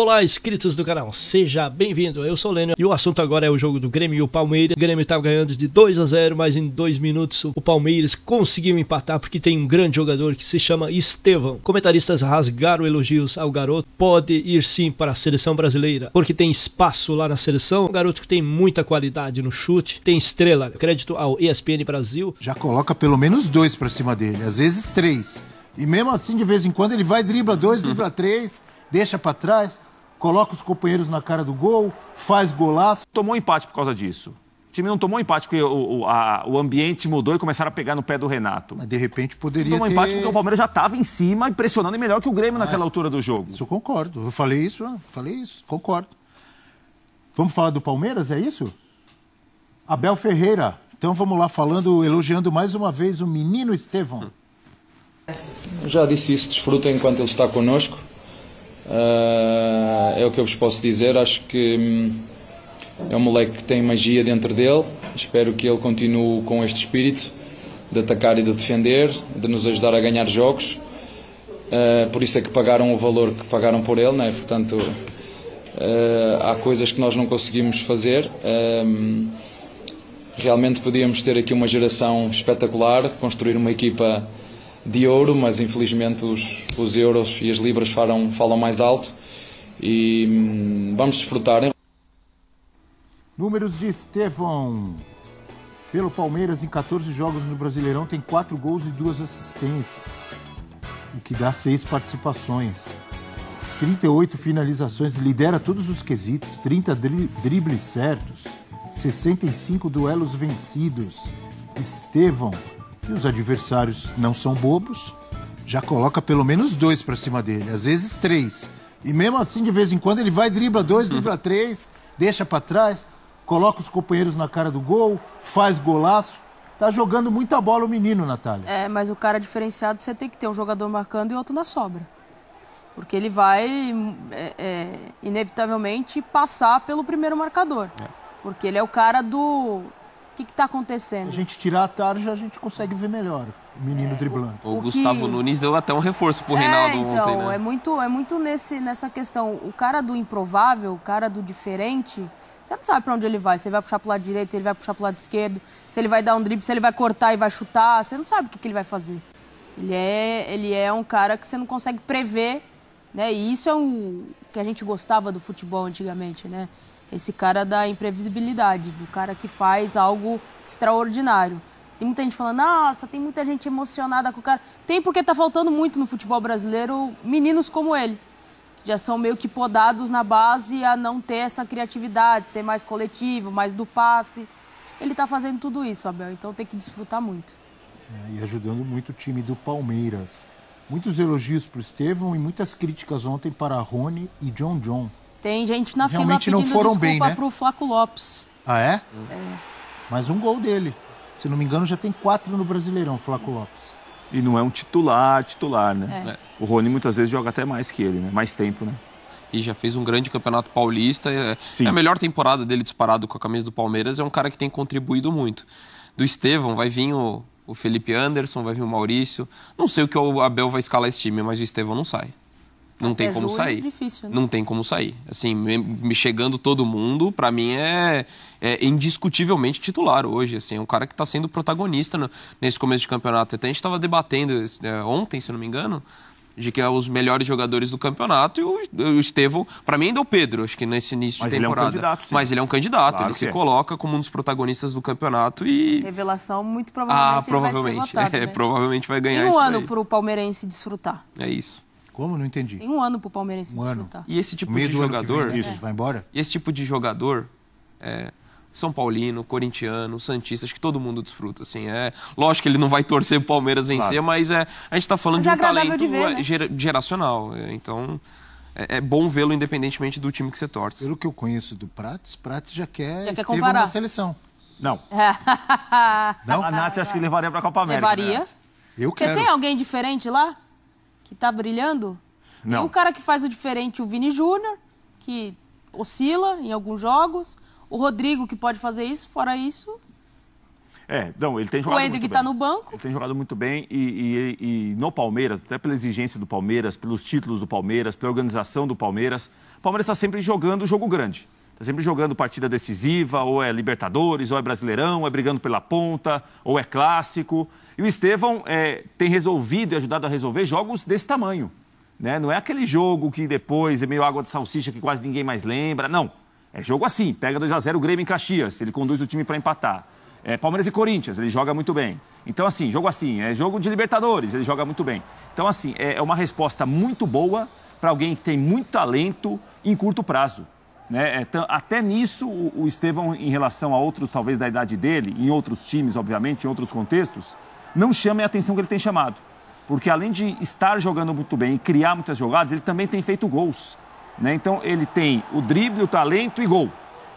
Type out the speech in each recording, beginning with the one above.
Olá, inscritos do canal, seja bem-vindo. Eu sou o Lênio e o assunto agora é o jogo do Grêmio e o Palmeiras. O Grêmio estava tá ganhando de 2 a 0, mas em dois minutos o Palmeiras conseguiu empatar porque tem um grande jogador que se chama Estevão. Comentaristas rasgaram elogios ao garoto. Pode ir sim para a seleção brasileira, porque tem espaço lá na seleção. Um garoto que tem muita qualidade no chute, tem estrela. Crédito ao ESPN Brasil. Já coloca pelo menos dois para cima dele, às vezes três. E mesmo assim, de vez em quando, ele vai, dribla dois, dribla três, deixa para trás coloca os companheiros na cara do gol, faz golaço. Tomou empate por causa disso. O time não tomou empate porque o, o, a, o ambiente mudou e começaram a pegar no pé do Renato. Mas de repente poderia tomou ter... empate porque o Palmeiras já estava em cima impressionando e melhor que o Grêmio ah, naquela é. altura do jogo. Isso eu concordo. Eu falei isso, ah, falei isso, concordo. Vamos falar do Palmeiras, é isso? Abel Ferreira. Então vamos lá falando, elogiando mais uma vez o menino Estevão. Eu já disse isso, desfruta enquanto ele está conosco. Uh, é o que eu vos posso dizer. Acho que hum, é um moleque que tem magia dentro dele. Espero que ele continue com este espírito de atacar e de defender, de nos ajudar a ganhar jogos. Uh, por isso é que pagaram o valor que pagaram por ele, né? portanto, uh, há coisas que nós não conseguimos fazer. Um, realmente podíamos ter aqui uma geração espetacular, construir uma equipa de ouro, mas infelizmente os, os euros e as libras falam, falam mais alto e hum, vamos desfrutar. Números de Estevão. Pelo Palmeiras, em 14 jogos no Brasileirão, tem 4 gols e 2 assistências, o que dá 6 participações. 38 finalizações, lidera todos os quesitos, 30 dribles certos, 65 duelos vencidos. Estevão e os adversários não são bobos, já coloca pelo menos dois para cima dele, às vezes três. E mesmo assim, de vez em quando, ele vai, dribla dois, dribla três, deixa para trás, coloca os companheiros na cara do gol, faz golaço. Tá jogando muita bola o menino, Natália. É, mas o cara diferenciado, você tem que ter um jogador marcando e outro na sobra. Porque ele vai, é, é, inevitavelmente, passar pelo primeiro marcador. É. Porque ele é o cara do, que está acontecendo? A gente tirar a tarja, a gente consegue ver melhor o menino é, driblando. O, o, o Gustavo que... Nunes deu até um reforço para o Reinaldo é, então, ontem, né? É muito, é muito nesse, nessa questão. O cara do improvável, o cara do diferente, você não sabe para onde ele vai. Se ele vai puxar para o lado direito, se ele vai puxar para o lado esquerdo, se ele vai dar um drible, se ele vai cortar e vai chutar, você não sabe o que, que ele vai fazer. Ele é, ele é um cara que você não consegue prever, né? E isso é o que a gente gostava do futebol antigamente, né? esse cara da imprevisibilidade, do cara que faz algo extraordinário. Tem muita gente falando, nossa, tem muita gente emocionada com o cara. Tem porque está faltando muito no futebol brasileiro meninos como ele. Que já são meio que podados na base a não ter essa criatividade, ser mais coletivo, mais do passe. Ele está fazendo tudo isso, Abel, então tem que desfrutar muito. É, e ajudando muito o time do Palmeiras. Muitos elogios para o Estevão e muitas críticas ontem para Rony e John John. Tem gente na Realmente fila pedindo não foram desculpa bem, né? pro Flaco Lopes. Ah, é? Uhum. É. Mas um gol dele. Se não me engano, já tem quatro no Brasileirão, Flaco Lopes. E não é um titular, titular, né? É. O Rony muitas vezes joga até mais que ele, né? Mais tempo, né? E já fez um grande campeonato paulista. É, Sim. É a melhor temporada dele disparado com a camisa do Palmeiras. É um cara que tem contribuído muito. Do Estevão vai vir o, o Felipe Anderson, vai vir o Maurício. Não sei o que o Abel vai escalar esse time, mas o Estevão não sai não Até tem é como sair. É difícil, né? Não tem como sair. Assim, me chegando todo mundo, para mim é, é, indiscutivelmente titular hoje. Assim, é um cara que está sendo protagonista no, nesse começo de campeonato. Até a gente estava debatendo é, ontem, se não me engano, de que é os melhores jogadores do campeonato e o, o Estevão, para mim ainda é o Pedro, acho que nesse início Mas de temporada. Ele é um Mas ele é um candidato, claro ele se é. coloca como um dos protagonistas do campeonato e revelação muito provavelmente ah, provavelmente, vai votado, é, né? provavelmente vai ganhar e um ano para o palmeirense desfrutar. É isso. Como? Não entendi. Tem um ano para o Palmeirense um desfrutar. E esse tipo de jogador. Vem, isso, é. vai embora? E esse tipo de jogador. É, São Paulino, corintiano, Santista, acho que todo mundo desfruta. Assim, é, lógico que ele não vai torcer o Palmeiras vencer, claro. mas é, a gente está falando mas de é um talento ver, é, né? geracional. então, é, bom vê-lo independentemente do time que você torce. Pelo que eu conheço do Prates, Prates já quer, já quer comparar. na seleção. Não. não. A Nath acho que levaria para a Copa América. Levaria. Né? Eu quero. Você tem alguém diferente lá? que tá brilhando. Não. E o cara que faz o diferente, o Vini Júnior, que oscila em alguns jogos. O Rodrigo, que pode fazer isso, fora isso. É, não, ele tem jogado. O Edric está no banco. Ele tem jogado muito bem e, e, e, no Palmeiras, até pela exigência do Palmeiras, pelos títulos do Palmeiras, pela organização do Palmeiras, o Palmeiras está sempre jogando jogo grande. Está sempre jogando partida decisiva, ou é Libertadores, ou é Brasileirão, ou é brigando pela ponta, ou é clássico. E o Estevão é, tem resolvido e ajudado a resolver jogos desse tamanho. Né? Não é aquele jogo que depois é meio água de salsicha que quase ninguém mais lembra. Não. É jogo assim. Pega 2 a 0 o Grêmio em Caxias, ele conduz o time para empatar. É, Palmeiras e Corinthians, ele joga muito bem. Então, assim, jogo assim. É jogo de Libertadores, ele joga muito bem. Então, assim, é, é uma resposta muito boa para alguém que tem muito talento em curto prazo. Né? Então, até nisso, o Estevão, em relação a outros, talvez da idade dele, em outros times, obviamente, em outros contextos, não chama a atenção que ele tem chamado. Porque além de estar jogando muito bem e criar muitas jogadas, ele também tem feito gols. Né? Então, ele tem o drible, o talento e gol.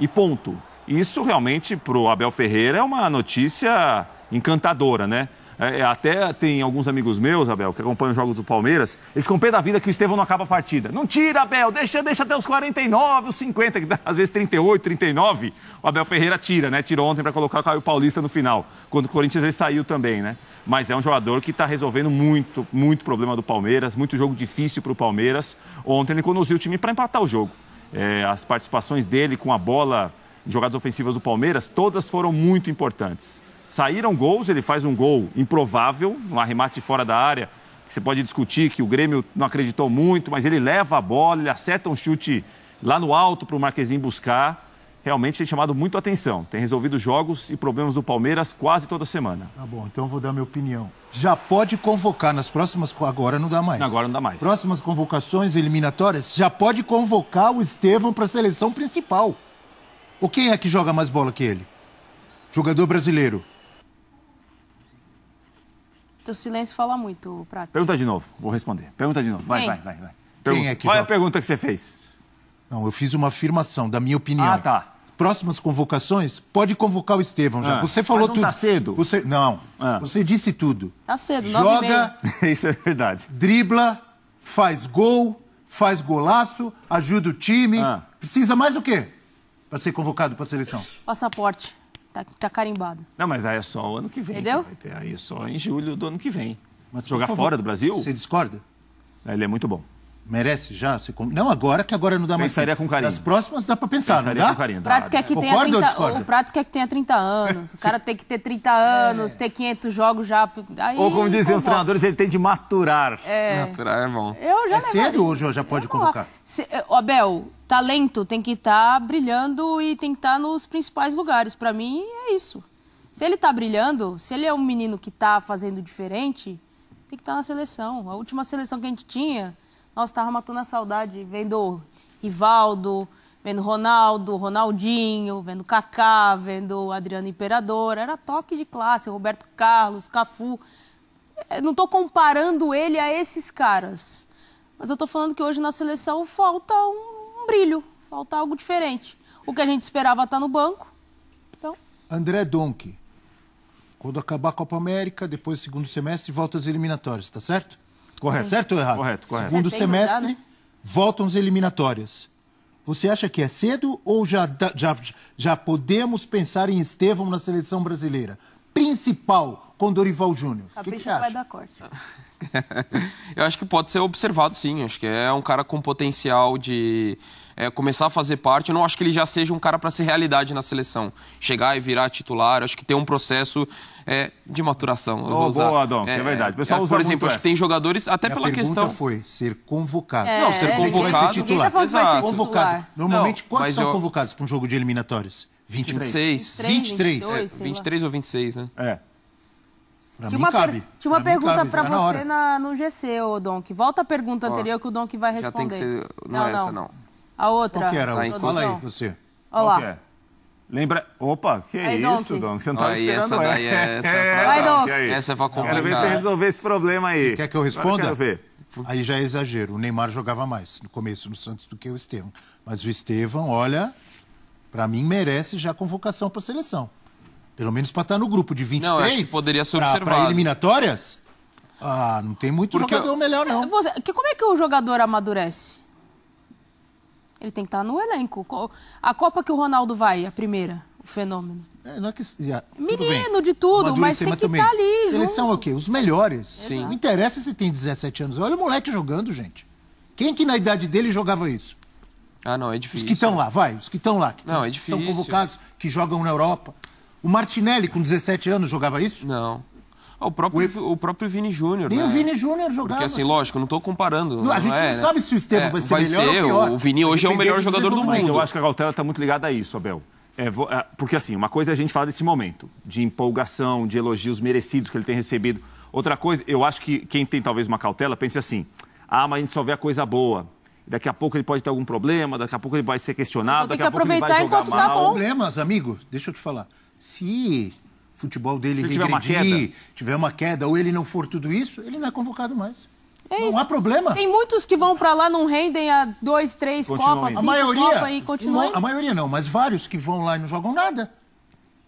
E ponto. Isso realmente para o Abel Ferreira é uma notícia encantadora, né? É, é, até tem alguns amigos meus, Abel, que acompanham os jogos do Palmeiras, eles ficam pé da vida que o Estevão não acaba a partida. Não tira, Abel, deixa, deixa até os 49, os 50, que dá, às vezes 38, 39. O Abel Ferreira tira, né? Tirou ontem para colocar o Caio Paulista no final, quando o Corinthians ele saiu também, né? Mas é um jogador que está resolvendo muito, muito problema do Palmeiras, muito jogo difícil para o Palmeiras. Ontem ele conduziu o time para empatar o jogo. É, as participações dele com a bola em jogadas ofensivas do Palmeiras, todas foram muito importantes. Saíram gols, ele faz um gol improvável, um arremate fora da área, que você pode discutir que o Grêmio não acreditou muito, mas ele leva a bola, ele acerta um chute lá no alto para o Marquezinho buscar realmente tem chamado muito a atenção. Tem resolvido jogos e problemas do Palmeiras quase toda semana. Tá bom, então eu vou dar minha opinião. Já pode convocar nas próximas. Agora não dá mais. Agora não dá mais. Próximas convocações eliminatórias, já pode convocar o Estevão para a seleção principal. Ou quem é que joga mais bola que ele? Jogador brasileiro. O silêncio fala muito, Prato. Pergunta de novo, vou responder. Pergunta de novo. Vai, vai, vai, vai. Quem é que Qual é a pergunta que você fez? Não, eu fiz uma afirmação, da minha opinião. Ah, tá. Próximas convocações, pode convocar o Estevão já. Ah, você falou tá tudo. Tá cedo. Você... Não, ah. você disse tudo. Tá cedo, Joga. Isso é verdade. Dribla, faz gol, faz golaço, ajuda o time. Ah. Precisa mais o quê? Para ser convocado para a seleção? Passaporte. Tá, tá carimbado. Não, mas aí é só o ano que vem. Entendeu? aí é só em julho do ano que vem. Mas, Jogar favor, fora do Brasil? Você discorda? É, ele é muito bom. Merece já? Você... Não agora, que agora não dá mais Pensaria tempo. com carinho. Nas próximas dá para pensar, Pensaria não dá? Com carinho, dá. quer que 30... O Pratos quer que tenha 30 anos. O cara tem que ter 30 anos, é. ter 500 jogos já. Aí, Ou como dizem os treinadores, ele tem de maturar. É. Maturar é bom. Eu já é levaria. cedo hoje já pode colocar convocar? Se... Abel, talento tá tem que estar tá brilhando e tem que estar tá nos principais lugares. Para mim, é isso. Se ele está brilhando, se ele é um menino que está fazendo diferente, tem que estar tá na seleção. A última seleção que a gente tinha, nós estávamos matando a saudade, vendo Rivaldo, vendo Ronaldo, Ronaldinho, vendo Kaká, vendo Adriano Imperador. Era toque de classe, Roberto Carlos, Cafu. Eu é, não estou comparando ele a esses caras. Mas eu estou falando que hoje na seleção falta um brilho, falta algo diferente. O que a gente esperava está no banco. Então... André Donk, quando acabar a Copa América, depois segundo semestre, volta às eliminatórias, tá certo? Correto. Sim. Tá certo ou errado? Correto, correto. Segundo semestre, né? voltam as eliminatórias. Você acha que é cedo ou já, já, já podemos pensar em Estevam na seleção brasileira? Principal com Dorival Júnior. A que principal que é da corte. eu acho que pode ser observado, sim. Acho que é um cara com potencial de é, começar a fazer parte. Eu não acho que ele já seja um cara para ser realidade na seleção. Chegar e virar titular. Acho que tem um processo é, de maturação. Oh, boa, Adão. É, é, é, verdade. O pessoal é, usa por exemplo, acho que tem jogadores, até Minha pela questão. A pergunta foi ser convocado. É, não, ser tá convocado. Ser titular. Tá Exato. Ser convocado. Normalmente, não, quantos são eu... convocados para um jogo de eliminatórios? 23. 26. 23. 23, 22, 23 ou 26, né? É. Pra tinha, mim uma cabe. tinha uma pra pergunta para tá você na, no GC, ô Donk. Volta a pergunta Ó, anterior que o Donk vai responder. Já tem que ser... Não, não, é essa, não. A outra. Qual que era? Tá, Fala aí, você. Olha lá. É? Lembra... Opa, que é isso, Donk? Você não estava esperando essa daí é essa pra... Vai, Donk. Essa é pra complicar. Quero ver você resolver esse problema aí. quer que eu responda? Quero ver. Aí já é exagero. O Neymar jogava mais no começo no Santos do que o Estevão. Mas o Estevão, olha, para mim merece já convocação para a seleção. Pelo menos para estar tá no grupo de 23. Não, acho que poderia ser observado. Para eliminatórias? Ah, não tem muito Porque jogador eu... melhor, não. Você, que, como é que o jogador amadurece? Ele tem que estar tá no elenco. A Copa que o Ronaldo vai, a primeira, o fenômeno. É, não é que, já, Menino de tudo, mas tem que estar tá ali. Seleção é o quê? Os melhores. Sim. Não interessa se tem 17 anos. Olha o moleque jogando, gente. Quem que na idade dele jogava isso? Ah, não, é difícil. Os que estão lá, vai, os que estão lá. Que não, é difícil. São convocados, que jogam na Europa. O Martinelli, com 17 anos, jogava isso? Não. Ah, o próprio, o, próprio Vini Júnior. Nem né? o Vini Júnior jogava. Porque assim, lógico, não estou comparando. Não, a gente é, não né? sabe se o Estevam é, vai ser vai melhor ser, ou pior. O Vini hoje é o melhor jogador do mundo. Eu acho que a cautela está muito ligada a isso, Abel. É, é, porque assim, uma coisa é a gente falar desse momento, de empolgação, de elogios merecidos que ele tem recebido. Outra coisa, eu acho que quem tem talvez uma cautela pense assim, ah, mas a gente só vê a coisa boa daqui a pouco ele pode ter algum problema, daqui a pouco ele vai ser questionado, então, daqui a pouco ele vai jogar mal. Tem que aproveitar enquanto está bom. problemas, amigo, deixa eu te falar. Se o futebol dele Se regredir, tiver uma, tiver uma queda ou ele não for tudo isso, ele não é convocado mais. É não isso. há problema. Tem muitos que vão para lá, não rendem a dois, três continuam Copas, cinco a maioria, Copa e continuam. a maioria não, mas vários que vão lá e não jogam nada.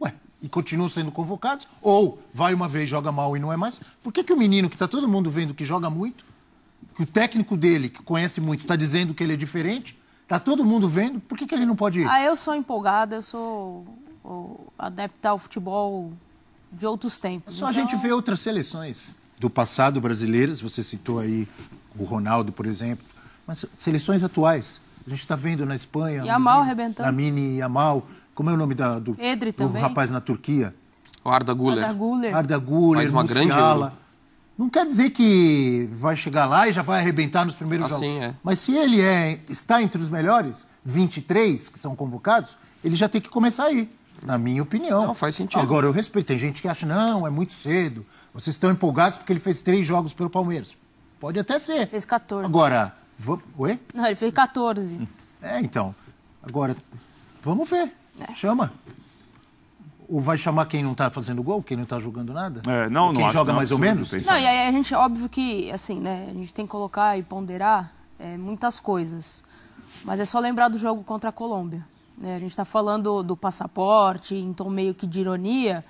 Ué, e continuam sendo convocados. Ou vai uma vez, joga mal e não é mais. Por que, que o menino que está todo mundo vendo que joga muito, que o técnico dele, que conhece muito, está dizendo que ele é diferente, está todo mundo vendo, por que, que ele não pode ir? Ah, eu sou empolgada, eu sou adaptar o futebol de outros tempos. É só então... a gente então, vê outras seleções do passado brasileiras, você citou aí o Ronaldo, por exemplo, mas seleções atuais. A gente está vendo na Espanha. Yamal arrebentando. Mini Yamal. Como é o nome da, do, Edri do rapaz na Turquia? O Arda Guller. Arda Guller. Arda Guller Faz uma Luciala. grande. Euro. Não quer dizer que vai chegar lá e já vai arrebentar nos primeiros assim, jogos. É. Mas se ele é, está entre os melhores, 23 que são convocados, ele já tem que começar aí. Na minha opinião. Não, faz sentido. Agora, eu respeito. Tem gente que acha, não, é muito cedo. Vocês estão empolgados porque ele fez três jogos pelo Palmeiras. Pode até ser. Fez 14. Agora, vamos. Oi? Não, ele fez 14. É, então. Agora, vamos ver. É. Chama. Ou vai chamar quem não está fazendo gol, quem não está jogando nada? É, não, quem não joga acho, mais não, ou menos? Não, e aí a gente, óbvio que, assim, né, a gente tem que colocar e ponderar é, muitas coisas. Mas é só lembrar do jogo contra a Colômbia. Né? A gente está falando do passaporte, em tom meio que de ironia,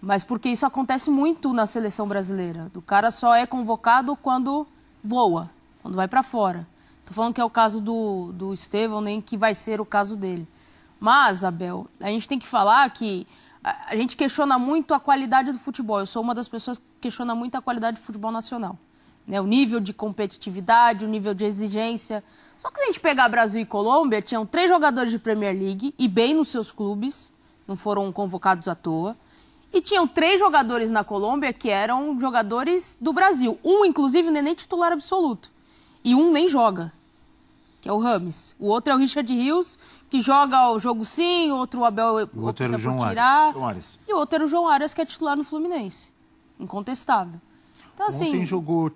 mas porque isso acontece muito na seleção brasileira. O cara só é convocado quando voa, quando vai para fora. Estou falando que é o caso do, do Estevão, nem que vai ser o caso dele. Mas, Abel, a gente tem que falar que a, a gente questiona muito a qualidade do futebol. Eu sou uma das pessoas que questiona muito a qualidade do futebol nacional né, o nível de competitividade, o nível de exigência. Só que se a gente pegar Brasil e Colômbia, tinham três jogadores de Premier League e bem nos seus clubes, não foram convocados à toa. E tinham três jogadores na Colômbia que eram jogadores do Brasil. Um, inclusive, não é nem titular absoluto. E um nem joga, que é o Rames. O outro é o Richard Rios, que joga o jogo sim, o outro o Abel o outro era o João Arias. E o outro era o João Arias, que é titular no Fluminense. Incontestável. Então, Ontem assim, jogou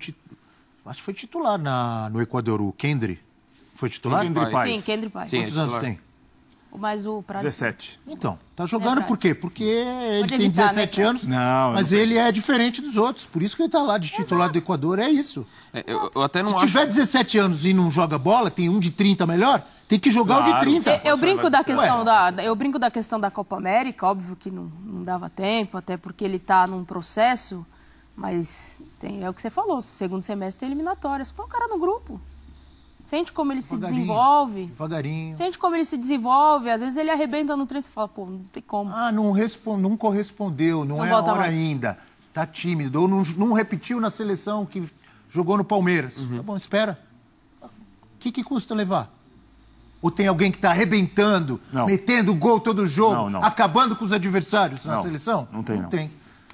Acho que foi titular na, no Equador, o Kendry. Foi titular? Kendry Paes Sim, Kendry Paes é Quantos anos tem? mais o Prado... 17. Então, tá é, jogando é por quê? Porque ele Pode tem evitar, 17 né? anos, não, mas não... ele é diferente dos outros. Por isso que ele tá lá de titular Exato. do Equador, é isso. É, eu, eu, até não Se acho... tiver 17 anos e não joga bola, tem um de 30 melhor, tem que jogar claro, o de 30. Eu, eu brinco da questão da, eu brinco da questão da Copa América, óbvio que não, não dava tempo, até porque ele tá num processo mas tem, é o que você falou, segundo semestre tem eliminatórias. Põe o cara no grupo. Sente como ele se desenvolve. Devagarinho. Sente como ele se desenvolve. Às vezes ele arrebenta no treino e você fala, pô, não tem como. Ah, não, responde, não correspondeu, não, não é hora mais. ainda. Tá tímido. Ou não, não, repetiu na seleção que jogou no Palmeiras. Uhum. Tá bom, espera. O que, que custa levar? Ou tem alguém que está arrebentando, não. metendo gol todo jogo, não, não. acabando com os adversários na seleção? Não tem, não. tem.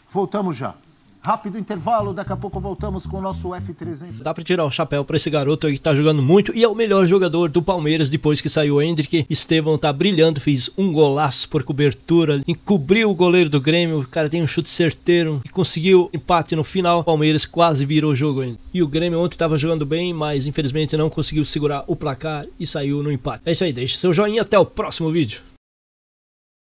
Voltamos já. Rápido intervalo, daqui a pouco voltamos com o nosso F300. Dá para tirar o chapéu para esse garoto aí que tá jogando muito e é o melhor jogador do Palmeiras depois que saiu o Hendrick. Estevão tá brilhando, fez um golaço por cobertura, encobriu o goleiro do Grêmio, o cara tem um chute certeiro e conseguiu empate no final. O Palmeiras quase virou o jogo ainda. E o Grêmio ontem tava jogando bem, mas infelizmente não conseguiu segurar o placar e saiu no empate. É isso aí, deixa seu joinha até o próximo vídeo.